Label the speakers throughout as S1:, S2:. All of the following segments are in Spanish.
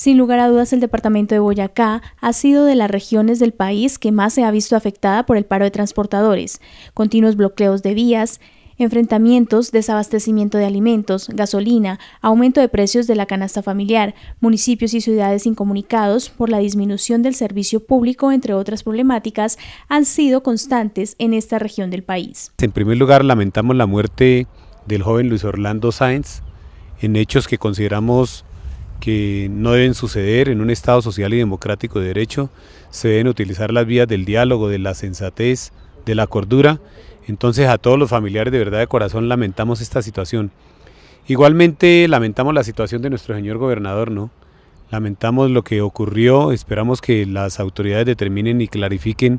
S1: Sin lugar a dudas, el departamento de Boyacá ha sido de las regiones del país que más se ha visto afectada por el paro de transportadores, continuos bloqueos de vías, enfrentamientos, desabastecimiento de alimentos, gasolina, aumento de precios de la canasta familiar, municipios y ciudades incomunicados por la disminución del servicio público, entre otras problemáticas, han sido constantes en esta región del país.
S2: En primer lugar, lamentamos la muerte del joven Luis Orlando Sáenz en hechos que consideramos que no deben suceder en un Estado social y democrático de derecho. Se deben utilizar las vías del diálogo, de la sensatez, de la cordura. Entonces a todos los familiares de verdad de corazón lamentamos esta situación. Igualmente lamentamos la situación de nuestro señor gobernador, ¿no? Lamentamos lo que ocurrió, esperamos que las autoridades determinen y clarifiquen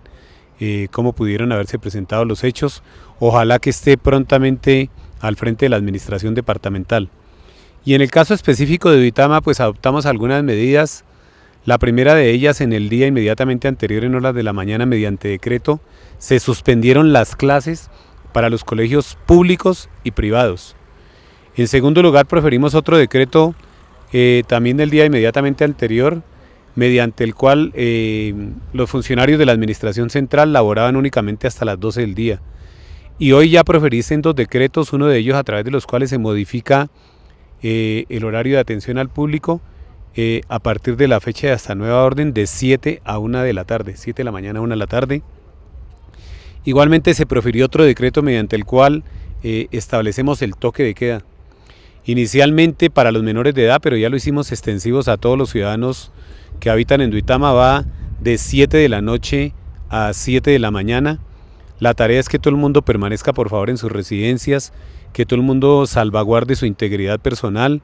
S2: eh, cómo pudieron haberse presentado los hechos. Ojalá que esté prontamente al frente de la administración departamental. Y en el caso específico de uitama pues adoptamos algunas medidas. La primera de ellas, en el día inmediatamente anterior, en horas de la mañana, mediante decreto, se suspendieron las clases para los colegios públicos y privados. En segundo lugar, preferimos otro decreto eh, también del día inmediatamente anterior, mediante el cual eh, los funcionarios de la Administración Central laboraban únicamente hasta las 12 del día. Y hoy ya proferícen dos decretos, uno de ellos a través de los cuales se modifica eh, el horario de atención al público eh, a partir de la fecha de esta nueva orden de 7 a 1 de la tarde, 7 de la mañana a 1 de la tarde. Igualmente se profirió otro decreto mediante el cual eh, establecemos el toque de queda. Inicialmente para los menores de edad, pero ya lo hicimos extensivos a todos los ciudadanos que habitan en Duitama, va de 7 de la noche a 7 de la mañana la tarea es que todo el mundo permanezca por favor en sus residencias, que todo el mundo salvaguarde su integridad personal.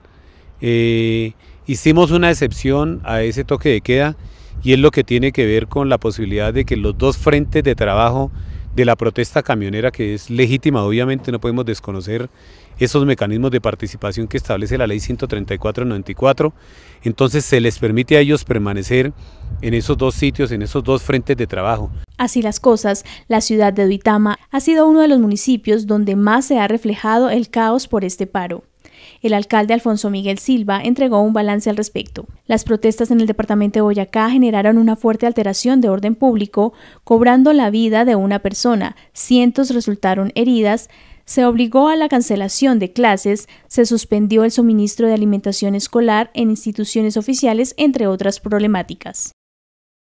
S2: Eh, hicimos una excepción a ese toque de queda y es lo que tiene que ver con la posibilidad de que los dos frentes de trabajo de la protesta camionera, que es legítima, obviamente no podemos desconocer esos mecanismos de participación que establece la ley 134-94, entonces se les permite a ellos permanecer en esos dos sitios, en esos dos frentes de trabajo.
S1: Así las cosas, la ciudad de Duitama ha sido uno de los municipios donde más se ha reflejado el caos por este paro. El alcalde Alfonso Miguel Silva entregó un balance al respecto. Las protestas en el departamento de Boyacá generaron una fuerte alteración de orden público, cobrando la vida de una persona, cientos resultaron heridas, se obligó a la cancelación de clases, se suspendió el suministro de alimentación escolar en instituciones oficiales, entre otras problemáticas.